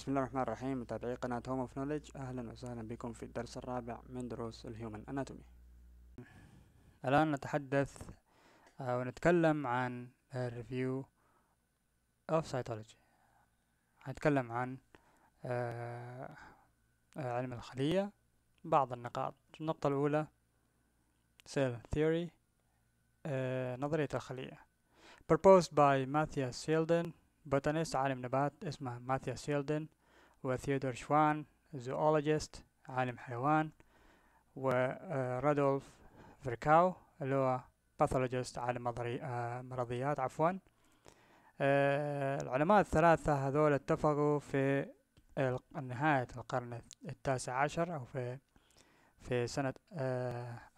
بسم الله الرحمن الرحيم متابعي قناة هوم اوف نولج اهلا وسهلا بكم في الدرس الرابع من دروس الهيومن اناتومي الان نتحدث آه، ونتكلم عن الريفيو اوف سايتولوجي هنتكلم عن آه، آه، علم الخلية بعض النقاط النقطة الأولى سيل ثيوري نظرية الخلية proposed by Matthias Sheldon botanist عالم نبات اسمه ماثيا سيلدن وثيودور شوان زوولوجيست عالم حيوان ورادولف آه، فركاو اللي هو باثولوجيست عالم آه، مرضيات عفوا آه، العلماء الثلاثة هذول اتفقوا في نهاية القرن التاسع عشر أو في في سنة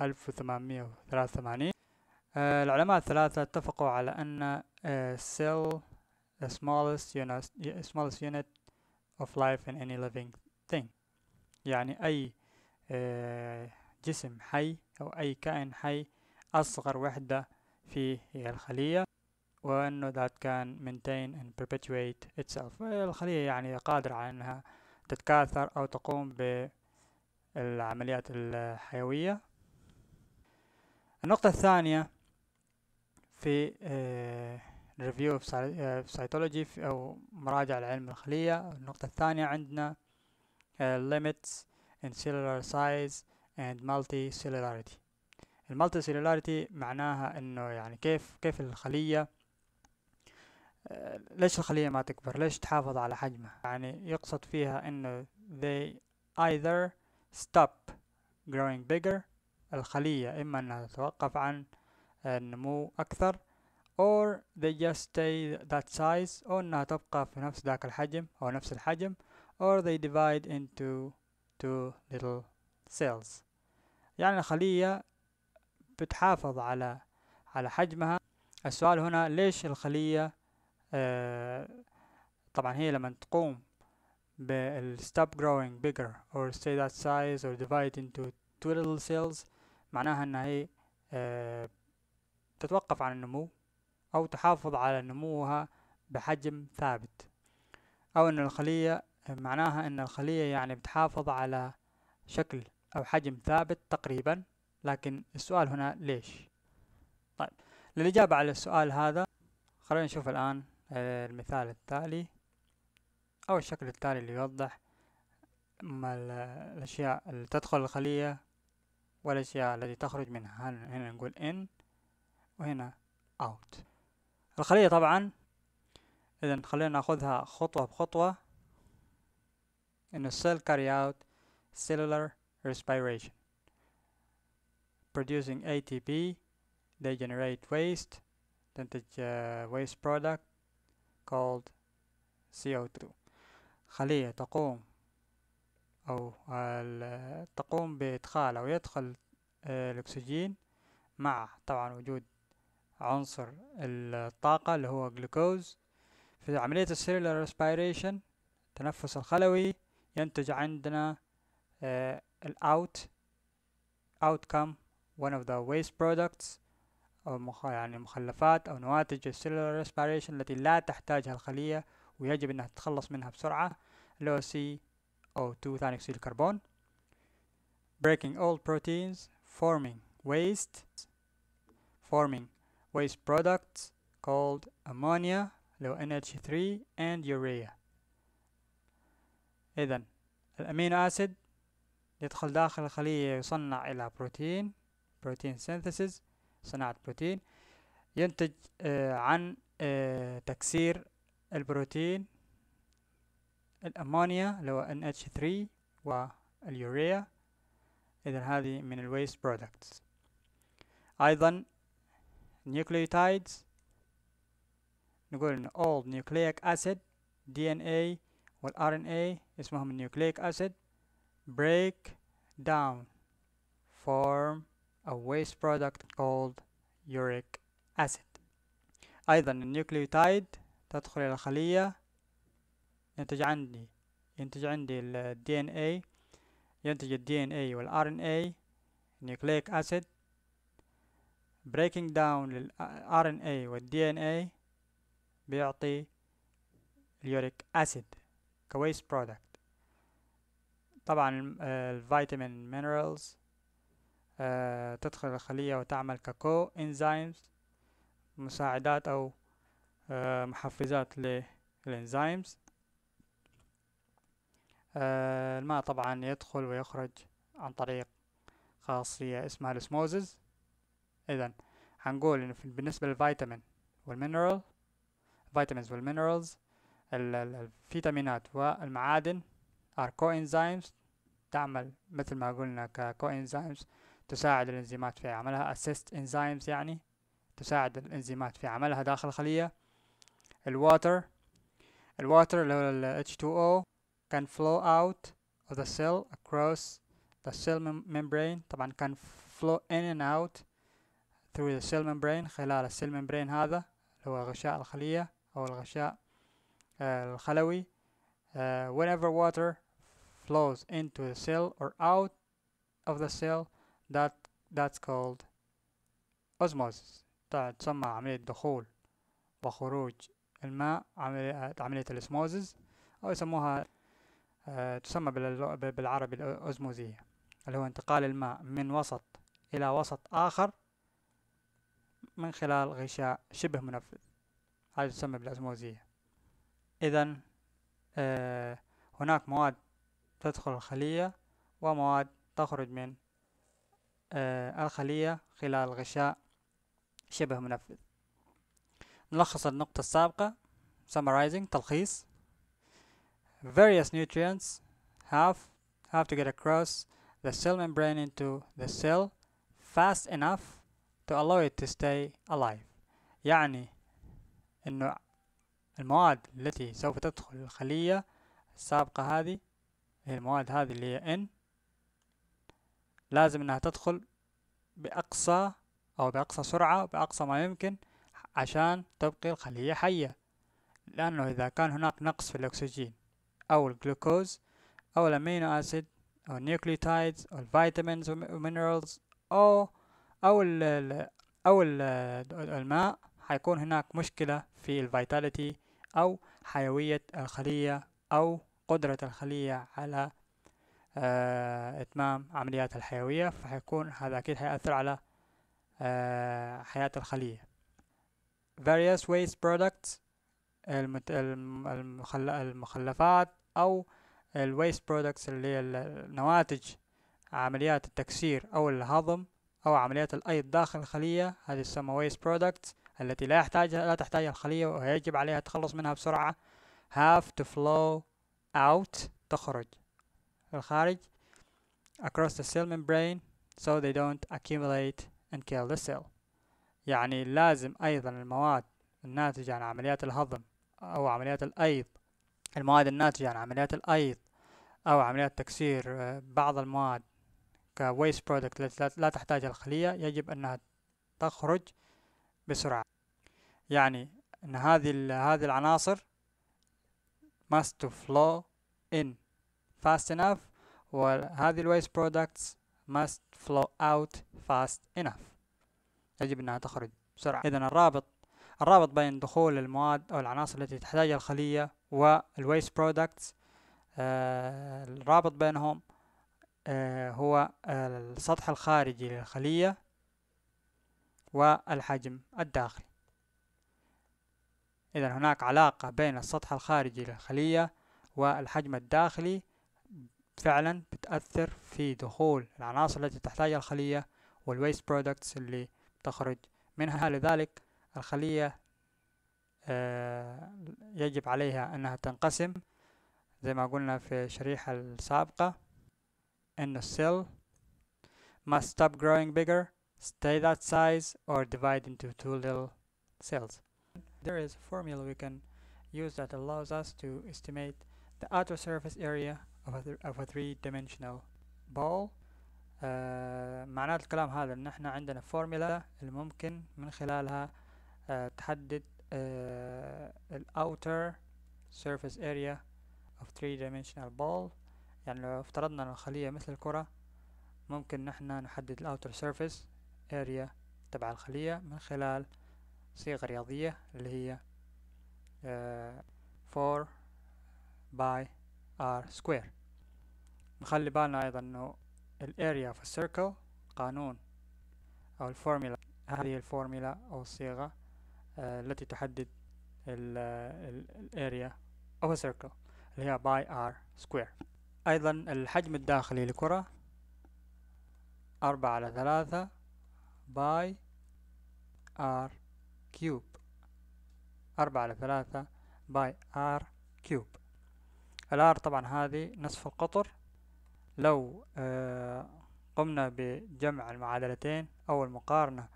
ألف وثمانمية وثلاثة وثمانين العلماء الثلاثة اتفقوا على أن السيل the smallest unit, smallest unit of life in any living thing يعني أي آه، جسم حي أو أي كائن حي أصغر وحدة فيه هي الخلية وأنه that can maintain and perpetuate itself الخلية يعني قادرة على أنها تتكاثر أو تقوم بالعمليات الحيوية النقطة الثانية في آه، ريفيو uh, في سايتولوجي او مراجعة لعلم الخلية النقطة الثانية عندنا uh, limits in cellular size and multi cellularity المالتي سيلولاريتي معناها انه يعني كيف كيف الخلية uh, ليش الخلية ما تكبر ليش تحافظ على حجمها يعني يقصد فيها انه they either stop growing bigger الخلية اما انها تتوقف عن النمو اكثر or they just stay that size أو إنها تبقى في نفس ذاك الحجم أو نفس الحجم or they divide into two little cells يعني الخلية بتحافظ على على حجمها السؤال هنا ليش الخلية آه طبعا هي لما تقوم بال stop growing bigger or stay that size or divide into two little cells معناها انها هي آه تتوقف عن النمو أو تحافظ على نموها بحجم ثابت أو أن الخلية معناها أن الخلية يعني بتحافظ على شكل أو حجم ثابت تقريبا لكن السؤال هنا ليش طيب للإجابة على السؤال هذا خلونا نشوف الآن آه، المثال التالي أو الشكل التالي اللي يوضح الأشياء اللي تدخل الخلية والأشياء التي تخرج منها هنا نقول in وهنا out الخلية طبعا إذا خلينا ناخذها خطوة بخطوة إن السيل carry out cellular respiration producing ATP they generate waste تنتج uh, waste product called CO2 خلية تقوم أو تقوم بإدخال أو يدخل آه، الأكسجين مع طبعا وجود عنصر الطاقة اللي هو جلوكوز في عملية السيلولار ريسبيريشن التنفس الخلوي ينتج عندنا آه الاوت outcome one of the waste products أو مخ... يعني مخلفات أو نواتج السيلولار respiration التي لا تحتاجها الخلية ويجب أنها تتخلص منها بسرعة اللي هو CO2 ثاني أكسيد الكربون breaking old proteins forming waste forming waste products called ammonia لو NH3 and urea إذا الأمينو أسيد يدخل داخل الخلية يصنع إلى بروتين بروتين سينثيسيس صناعة بروتين ينتج آه عن آه تكسير البروتين الأمونيا اللي هو NH3 واليوريا إذا هذه من الويست برودكتس أيضا nucleotides نقول ان all nucleic acid DNA والRNA اسمهم nucleic acid break down form a waste product called uric acid ايضا النيوكليوتايد تدخل الى الخلية ينتج عندي ينتج عندي ال DNA ينتج ال DNA وال RNA nucleic acid breaking down لل RNA وال DNA بيعطي اليوريك اسيد كويس برودكت طبعا آه، الفيتامين مينرالز آه، تدخل الخلية وتعمل ككو انزيمز مساعدات أو آه، محفزات للإنزيمز الماء طبعا يدخل ويخرج عن طريق خاصية اسمها الاسموزز إذا هنقول إن بالنسبة للفيتامين والمينرال فيتامينز والمينرالز الفيتامينات والمعادن are coenzymes تعمل مثل ما قلنا كcoenzymes تساعد الانزيمات في عملها assist enzymes يعني تساعد الانزيمات في عملها داخل الخلية الواتر الواتر اللي هو ال H2O can flow out of the cell across the cell membrane طبعا can flow in and out through the cell membrane خلال السيل ممبرين هذا اللي هو غشاء الخلية أو الغشاء آه، الخلوي uh, whenever water flows into the cell or out of the cell that that's called osmosis تسمى عملية دخول وخروج الماء عملية, عملية الاسموزز أو يسموها آه، تسمى بالعربي الأوزموزية اللي هو انتقال الماء من وسط إلى وسط آخر من خلال غشاء شبه منفذ هذا يسمى بالأزموزية إذا آه هناك مواد تدخل الخلية ومواد تخرج من آه الخلية خلال غشاء شبه منفذ نلخص النقطة السابقة summarizing تلخيص various nutrients have have to get across the cell membrane into the cell fast enough to allow it to stay alive يعني انه المواد التي سوف تدخل الخلية السابقة هذه هي المواد هذه اللي هي N لازم انها تدخل بأقصى أو بأقصى سرعة بأقصى ما يمكن عشان تبقي الخلية حية لأنه إذا كان هناك نقص في الأكسجين أو الجلوكوز أو الأمينو أسيد أو النيوكليوتيدز أو الفيتامينز والمينرالز أو او ال او الـ الماء حيكون هناك مشكلة في الفيتاليتي او حيوية الخلية او قدرة الخلية على آه، اتمام عملياتها الحيوية فحيكون هذا اكيد حياثر على آه، حياة الخلية various waste products المت... المخل... المخلفات أو الويست برودكتس اللي هي نواتج عمليات التكسير أو الهضم أو عملية الأيض داخل الخلية هذه تسمى waste products التي لا يحتاجها لا تحتاجها الخلية ويجب عليها التخلص منها بسرعة have to flow out تخرج الخارج across the cell membrane so they don't accumulate and kill the cell يعني لازم أيضا المواد الناتجة عن عمليات الهضم أو عمليات الأيض المواد الناتجة عن عمليات الأيض أو عمليات تكسير آه، بعض المواد كويست برودكت التي لا تحتاج الخلية يجب أنها تخرج بسرعة يعني أن هذه هذه العناصر must to flow in fast enough وهذه الويست برودكتس must flow out fast enough يجب أنها تخرج بسرعة إذا الرابط الرابط بين دخول المواد أو العناصر التي تحتاجها الخلية والويست برودكتس آه، الرابط بينهم آه، هو السطح الخارجي للخلية والحجم الداخلي إذا هناك علاقة بين السطح الخارجي للخلية والحجم الداخلي فعلا بتأثر في دخول العناصر التي تحتاجها الخلية والويست برودكتس اللي تخرج منها لذلك الخلية آه، يجب عليها أنها تنقسم زي ما قلنا في الشريحة السابقة and the cell must stop growing bigger, stay that size, or divide into two little cells. There is a formula we can use that allows us to estimate the outer surface area of a, of a three-dimensional ball. Uh, معنى الكلام هذا ان احنا عندنا فورميلا اللي ممكن من خلالها تحدد uh, الاوتر surface area of three-dimensional ball يعني لو افترضنا أن الخلية مثل الكرة ممكن نحنا نحدد outer surface area تبع الخلية من خلال صيغة رياضية اللي هي اه 4 باي ار سكوير نخلي بالنا أيضا أنه area of a circle قانون أو الفورميلا هذه الفورميلا أو الصيغة اه التي تحدد آه، area of a circle اللي هي باي ار سكوير أيضا الحجم الداخلي للكرة أربعة على ثلاثة باي ار كيوب أربعة على ثلاثة باي ار كيوب الار طبعا هذه نصف القطر لو آه قمنا بجمع المعادلتين أو المقارنة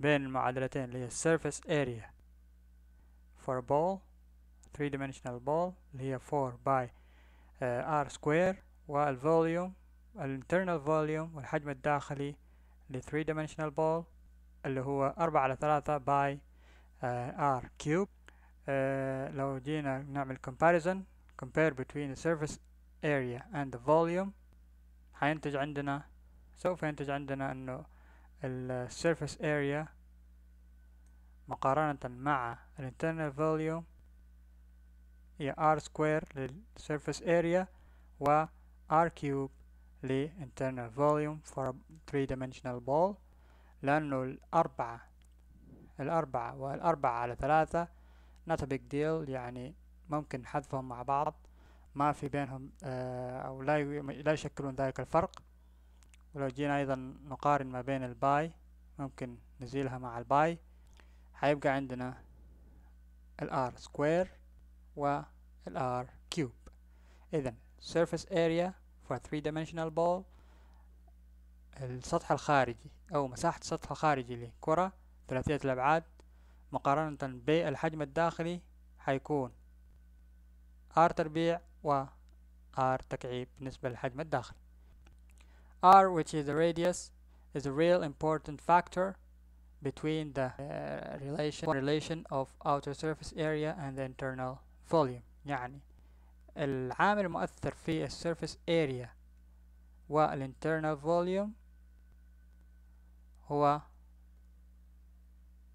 بين المعادلتين اللي هي السيرفس أريا فور بول ثري three dimensional ball اللي هي 4 باي ار سكوير والفوليوم الانترنال فوليوم والحجم الداخلي ل 3 dimensional ball اللي هو أربعة على ثلاثة باي ار كيوب لو جينا نعمل comparison compare between the surface area and the volume حينتج عندنا سوف ينتج عندنا انه ال surface area مقارنة مع ال internal volume هي R square surface area و R cube ل internal volume for a three dimensional ball لأنه الأربعة الأربعة والأربعة على ثلاثة not a big deal يعني ممكن حذفهم مع بعض ما في بينهم آه، أو لا لا يشكلون ذلك الفرق ولو جينا أيضا نقارن ما بين الباي ممكن نزيلها مع الباي حيبقى عندنا الار سكوير والار كيوب إذن surface area for three dimensional ball السطح الخارجي أو مساحة السطح الخارجي لكرة ثلاثية الأبعاد مقارنة بالحجم الداخلي حيكون R تربيع و R تكعيب بالنسبة للحجم الداخلي R which is the radius is a real important factor between the uh, relation relation of outer surface area and the internal volume يعني العامل المؤثر في السيرفيس area والinternal volume هو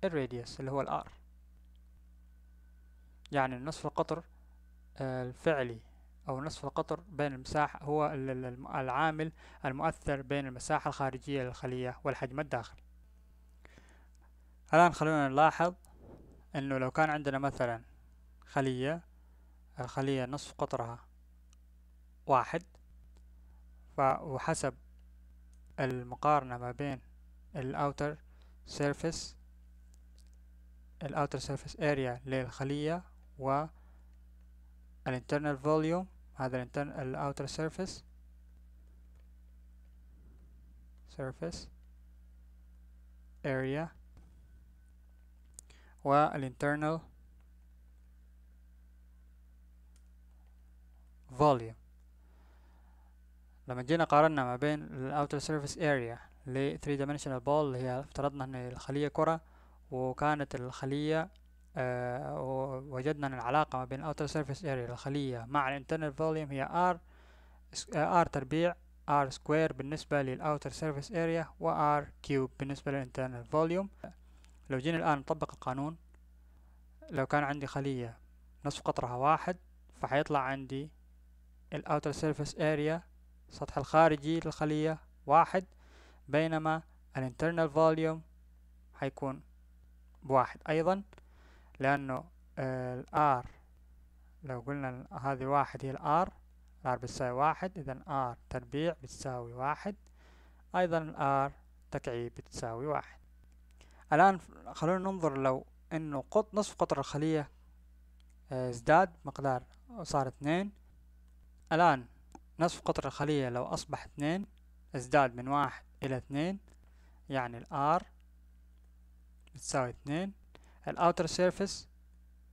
الراديوس اللي هو الار يعني نصف القطر آه، الفعلي أو نصف القطر بين المساحة هو العامل المؤثر بين المساحة الخارجية للخلية والحجم الداخلي الآن خلونا نلاحظ أنه لو كان عندنا مثلا خلية الخلية آه، نصف قطرها واحد وحسب المقارنة ما بين الأوتر سيرفيس الأوتر سيرفيس أريا للخلية و الانترنال فوليوم هذا الأوتر سيرفيس سيرفيس أريا والانترنال والinternal volume لما جينا قارنا ما بين ال outer surface area ل 3 dimensional ball اللي هي افترضنا ان الخلية كرة وكانت الخلية آه وجدنا ان العلاقة ما بين outer surface area الخلية مع ال internal volume هي r آه، r تربيع r square بالنسبة لل outer surface area و r cube بالنسبة لل internal volume لو جينا الآن نطبق القانون لو كان عندي خلية نصف قطرها واحد فحيطلع عندي ال outer surface area السطح الخارجي للخلية واحد بينما ال internal volume هيكون بواحد أيضا لأنه ال R لو قلنا هذه واحد هي ال R ال R بتساوي واحد إذا R تربيع بتساوي واحد أيضا ال R تكعيب بتساوي واحد الآن خلونا ننظر لو إنه قط نصف قطر الخلية آه، ازداد مقدار صار اثنين الآن نصف قطر الخلية لو أصبح اثنين ازداد من واحد إلى اثنين يعني ال R بتساوي اثنين outer surface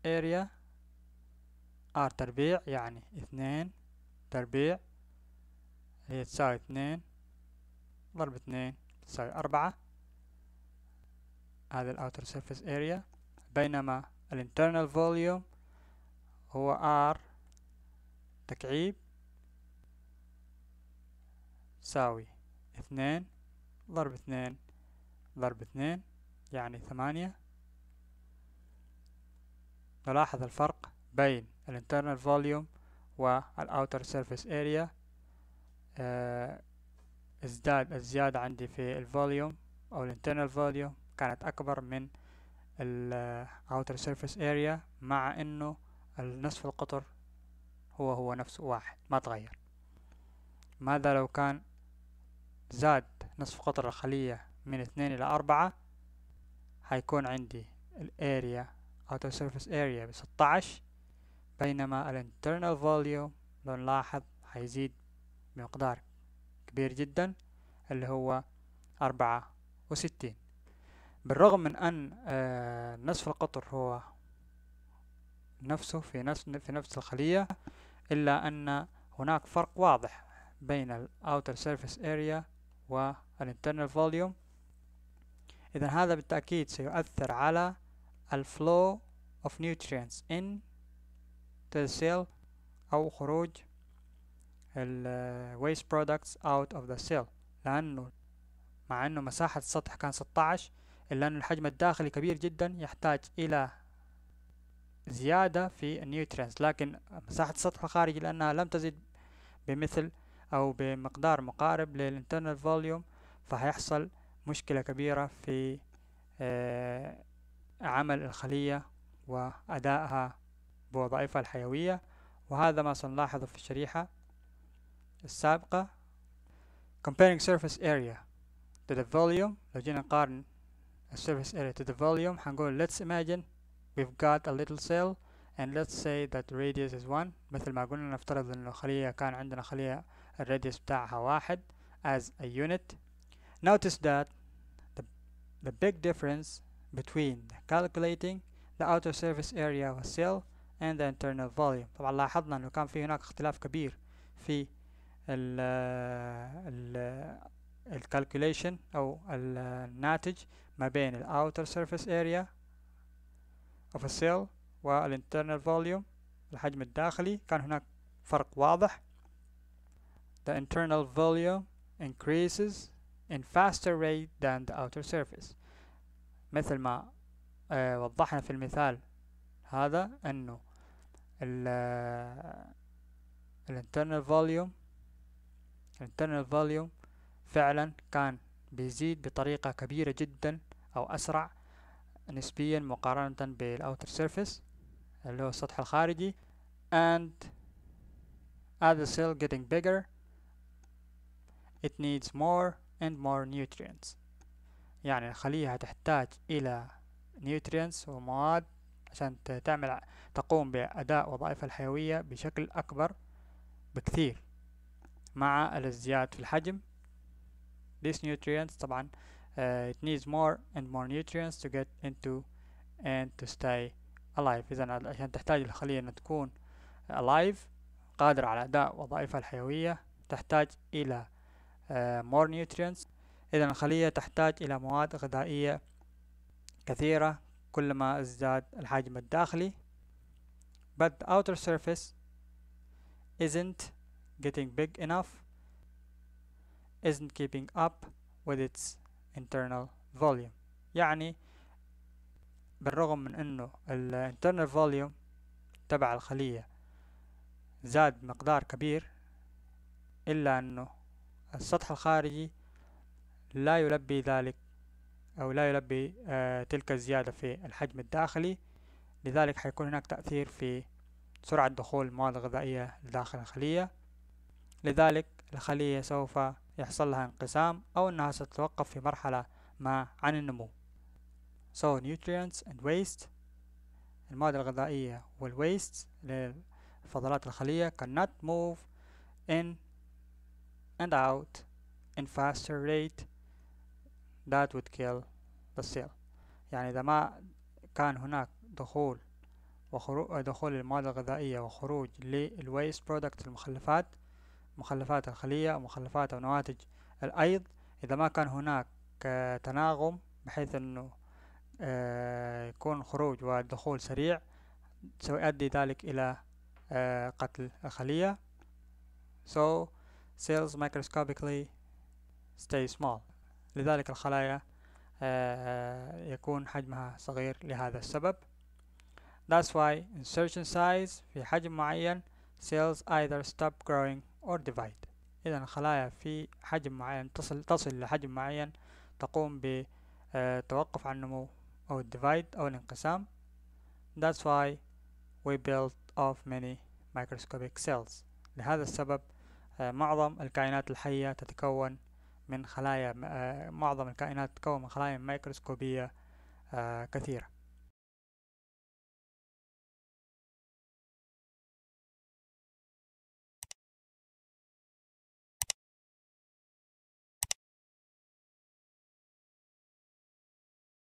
area R تربيع يعني اثنين تربيع هي تساوي اثنين ضرب اثنين تساوي أربعة هذا outer surface area بينما internal volume هو R تكعيب تساوي اثنين ضرب اثنين ضرب اثنين يعني ثمانية نلاحظ الفرق بين الانترنال فوليوم والأوتر سيرفيس اريا ازداد الزيادة عندي في الفوليوم أو الانترنال فوليوم كانت أكبر من الأوتر سيرفيس اريا مع أنه النصف القطر هو هو نفسه واحد ما تغير ماذا لو كان زاد نصف قطر الخلية من اثنين إلى أربعة هيكون عندي الاريا outer surface اريا بستاشر بينما الانترنال فوليوم لو نلاحظ هيزيد بمقدار كبير جدا اللي هو أربعة وستين بالرغم من أن آه، نصف القطر هو نفسه في نفس في نفس الخلية إلا أن هناك فرق واضح بين الـ outer surface area وال internal volume إذا هذا بالتأكيد سيؤثر على الـ Flow of nutrients in to the cell أو خروج الـ waste products out of the cell لأنه مع أنه مساحة السطح كان 16 إلا أن الحجم الداخلي كبير جدا يحتاج إلى زيادة في النيوترينز لكن مساحة السطح الخارجي لأنها لم تزد بمثل أو بمقدار مقارب للانترنال فوليوم فهيحصل مشكلة كبيرة في آه، عمل الخلية وأدائها بوظائفها الحيوية وهذا ما سنلاحظه في الشريحة السابقة comparing surface area to the volume لو جينا نقارن surface area to the volume حنقول let's imagine we've got a little cell and let's say that radius is 1 مثل ما قلنا نفترض ان الخلية كان عندنا خلية الراديوس بتاعها واحد as a unit notice that the, the big difference between calculating the outer surface area of a cell and the internal volume طبعا لاحظنا انه كان في هناك اختلاف كبير في ال ال الكالكوليشن او الناتج ما بين الاوتر سيرفيس اريا of a cell والinternal volume الحجم الداخلي كان هناك فرق واضح the internal volume increases in faster rate than the outer surface مثل ما آه وضحنا في المثال هذا انه ال الانترنال فوليوم الانترنال فوليوم فعلا كان بيزيد بطريقة كبيرة جدا او اسرع نسبيا مقارنة بالاوتر سيرفيس اللي هو السطح الخارجي and as the cell getting bigger it needs more and more nutrients يعني الخلية هتحتاج إلى nutrients ومواد عشان تعمل تقوم بأداء وظائفها الحيوية بشكل أكبر بكثير مع الازدياد في الحجم these nutrients طبعا it needs more and more nutrients to get into and to stay alive إذا عشان تحتاج الخلية أن تكون alive قادرة على أداء وظائفها الحيوية تحتاج إلى more nutrients إذا الخلية تحتاج إلى مواد غذائية كثيرة كلما ازداد الحجم الداخلي but the outer surface isn't getting big enough isn't keeping up with its internal volume يعني بالرغم من انه ال internal volume تبع الخلية زاد مقدار كبير إلا أنه السطح الخارجي لا يلبي ذلك أو لا يلبي آه تلك الزيادة في الحجم الداخلي لذلك حيكون هناك تأثير في سرعة دخول المواد الغذائية لداخل الخلية لذلك الخلية سوف يحصل لها انقسام أو أنها ستتوقف في مرحلة ما عن النمو So nutrients and waste المواد الغذائية والwaste للفضلات الخلية cannot move in and out in faster rate that would kill the cell يعني إذا ما كان هناك دخول وخروج دخول المواد الغذائية وخروج للويست برودكت المخلفات مخلفات الخلية ومخلفات أو نواتج الأيض إذا ما كان هناك آه، تناغم بحيث أنه آه، يكون خروج والدخول سريع سيؤدي ذلك إلى آه، قتل الخلية so cells microscopically stay small لذلك الخلايا يكون حجمها صغير لهذا السبب That's why insertion size في حجم معين cells either stop growing or divide إذا الخلايا في حجم معين تصل تصل لحجم معين تقوم بتوقف آه، عن النمو أو divide أو الانقسام That's why we built of many microscopic cells لهذا السبب آه، معظم الكائنات الحية تتكون من خلايا آه، معظم الكائنات تتكون من خلايا ميكروسكوبية كثيرة